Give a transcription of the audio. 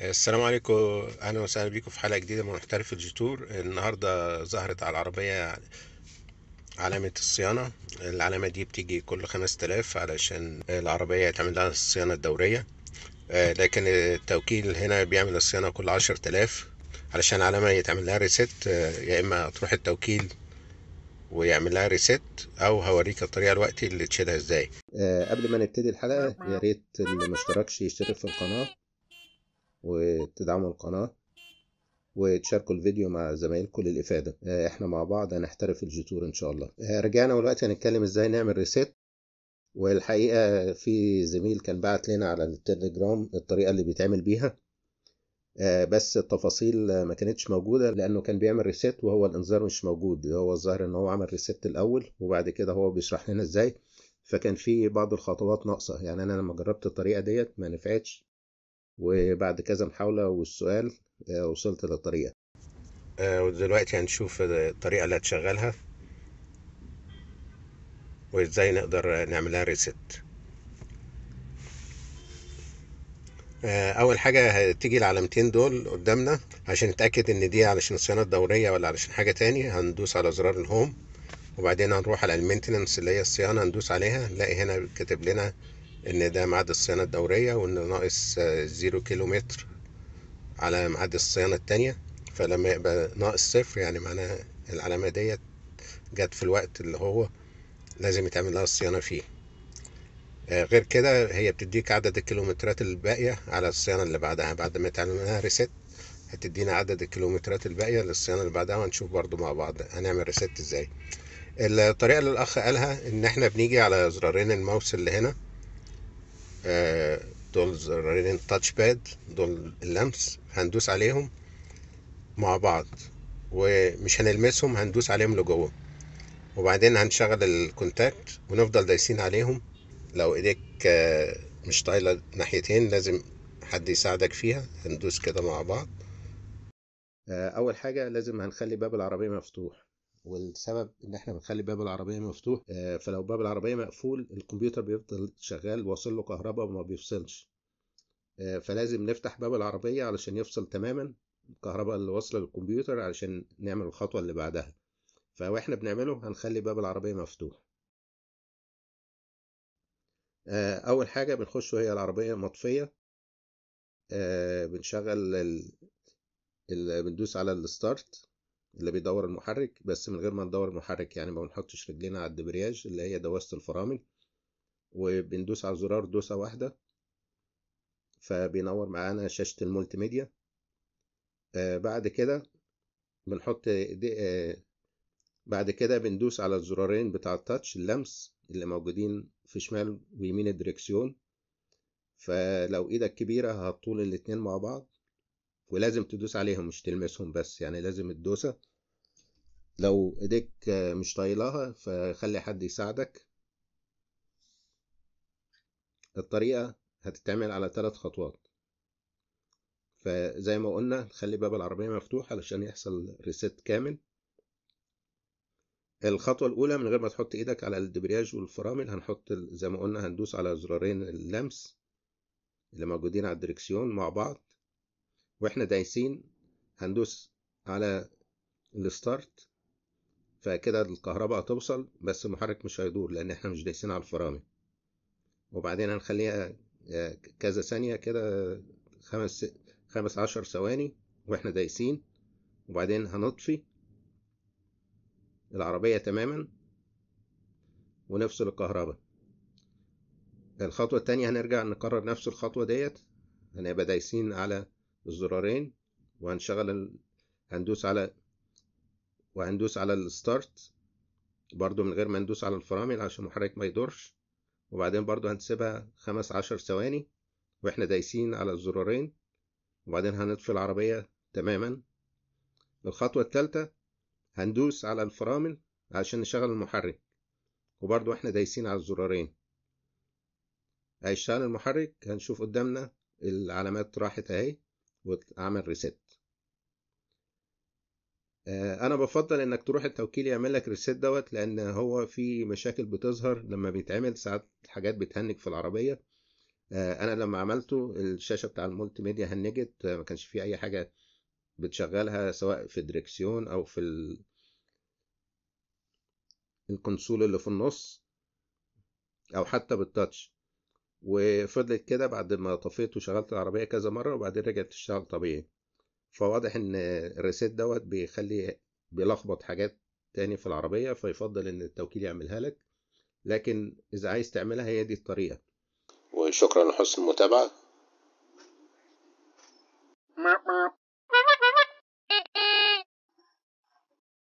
السلام عليكم اهلا وسهلا بيكم في حلقه جديده من محترف الجيتور النهارده ظهرت على العربيه علامة الصيانة العلامة دي بتيجي كل خمس تلاف علشان العربية يتعمل لها الصيانة الدورية آه، لكن التوكيل هنا بيعمل الصيانة كل عشر تلاف علشان العلامة يتعمل لها ريست آه، يا إما تروح التوكيل ويعمل لها ريست او هوريك الطريقه الوقتي اللي تشيلها ازاي آه، قبل ما نبتدي الحلقه يا ريت اللي مشتركش يشترك في القناه وتدعموا القناة وتشاركوا الفيديو مع زمايلكم للإفادة آه، احنا مع بعض هنحترف الجيتور ان شاء الله آه، رجعنا دلوقتي هنتكلم ازاي نعمل ريسيت والحقيقة في زميل كان بعت لنا على التليجرام الطريقة اللي بيتعمل بيها آه، بس التفاصيل ما كانتش موجودة لأنه كان بيعمل ريسيت وهو الإنذار مش موجود هو الظاهر إن هو عمل ريسيت الأول وبعد كده هو بيشرح لنا إزاي فكان في بعض الخطوات ناقصة يعني أنا لما جربت الطريقة ديت ما نفعتش وبعد كذا محاولة والسؤال آه، وصلت للطريقة آه، ودلوقتي هنشوف الطريقة اللي هتشغلها وازاي نقدر نعملها ريست آه، اول حاجه هتيجي العلامتين دول قدامنا عشان نتاكد ان دي علشان الصيانه الدوريه ولا علشان حاجه تاني هندوس على زرار الهوم وبعدين هنروح على المينتننس اللي هي الصيانه هندوس عليها نلاقي هنا كاتب لنا ان ده ميعاد الصيانة الدورية وان ناقص زيرو كيلومتر على ميعاد الصيانة التانية فلما يبقى ناقص صفر يعني معناها العلامة ديت جت في الوقت اللي هو لازم يتعمل لها الصيانة فيه آه، غير كده هي بتديك عدد الكيلومترات الباقية على الصيانة اللي بعدها بعد ما تعمل لها ريست هتدينا عدد الكيلومترات الباقية للصيانة اللي بعدها وهنشوف برضو مع بعض هنعمل ريست ازاي الطريقة اللي الأخ قالها إن احنا بنيجي على زرارين الماوس اللي هنا دول زرارين التاتش باد دول اللمس هندوس عليهم مع بعض ومش هنلمسهم هندوس عليهم لجوه وبعدين هنشغل الكونتاكت ونفضل دايسين عليهم لو ايديك آه، مش طايلة ناحيتين لازم حد يساعدك فيها هندوس كده مع بعض آه، أول حاجة لازم هنخلي باب العربية مفتوح والسبب ان احنا بنخلي باب العربيه مفتوح آه، فلو باب العربيه مقفول الكمبيوتر بيفضل شغال واصل له كهرباء وما بيفصلش آه، فلازم نفتح باب العربيه علشان يفصل تماما الكهرباء اللي واصله للكمبيوتر علشان نعمل الخطوه اللي بعدها فاحنا بنعمله هنخلي باب العربيه مفتوح آه، اول حاجه بنخش وهي العربيه مطفيه بنشغل ال... ال... بندوس على الستارت اللي بيدور المحرك بس من غير ما ندور المحرك يعني ما بنحطش رجلينا على الدبرياج اللي هي دواسة الفرامل وبندوس على زرار دوسة واحدة فبينور معانا شاشة المولتي ميديا آه بعد كده بنحط آه بعد كده بندوس على الزرارين بتاع التاتش اللمس اللي موجودين في شمال ويمين الدريكسيون فلو ايدك كبيرة هتطول الاتنين مع بعض ولازم تدوس عليهم مش تلمسهم بس يعني لازم الدوسة لو ايديك مش طايلها فخلي حد يساعدك الطريقة هتتعمل على ثلاث خطوات فزي ما قلنا نخلي باب العربية مفتوح علشان يحصل ريست كامل الخطوة الأولى من غير ما تحط إيدك على الدبرياج والفرامل هنحط زي ما قلنا هندوس على زرارين اللمس اللي موجودين على الدركسيون مع بعض واحنا دايسين هندوس على الستارت فكده الكهرباء هتوصل بس المحرك مش هيدور لان احنا مش دايسين على الفرامل وبعدين هنخليها آه، كذا ثانية كده خمس خمس عشر ثواني واحنا دايسين وبعدين هنطفي العربية تماما ونفصل الكهرباء الخطوة التانية هنرجع نكرر نفس الخطوة ديت هنبقى دايسين على الزرارين وهنشغل ال... هندوس على وهندوس على الستارت برضو من غير ما ندوس على الفرامل عشان المحرك ما يدورش وبعدين برضو هنسيبها خمس عشر ثواني واحنا دايسين على الزرارين وبعدين هنطفي العربية تماما الخطوة التالتة هندوس على الفرامل عشان نشغل المحرك وبرضو احنا دايسين على الزرارين هيشتغل المحرك هنشوف قدامنا العلامات راحت اهي واعمل ريسيت آه، انا بفضل انك تروح التوكيل يعمل لك ريسيت دوت لان هو في مشاكل بتظهر لما بيتعمل ساعات حاجات بتهنج في العربيه آه، انا لما عملته الشاشه بتاع المولتي ميديا هنجت آه، ما كانش في اي حاجه بتشغلها سواء في الدريكسيون او في ال... الكونسول اللي في النص او حتى بالتاتش وفضلت كده بعد ما طفيت وشغلت العربية كذا مرة وبعدين رجعت تشتغل طبيعي فواضح ان الريسيت دوت بيخلي بيلخبط حاجات تاني في العربية فيفضل ان التوكيل يعملها لك لكن اذا عايز تعملها هي دي الطريقة وشكرا لحسن المتابعة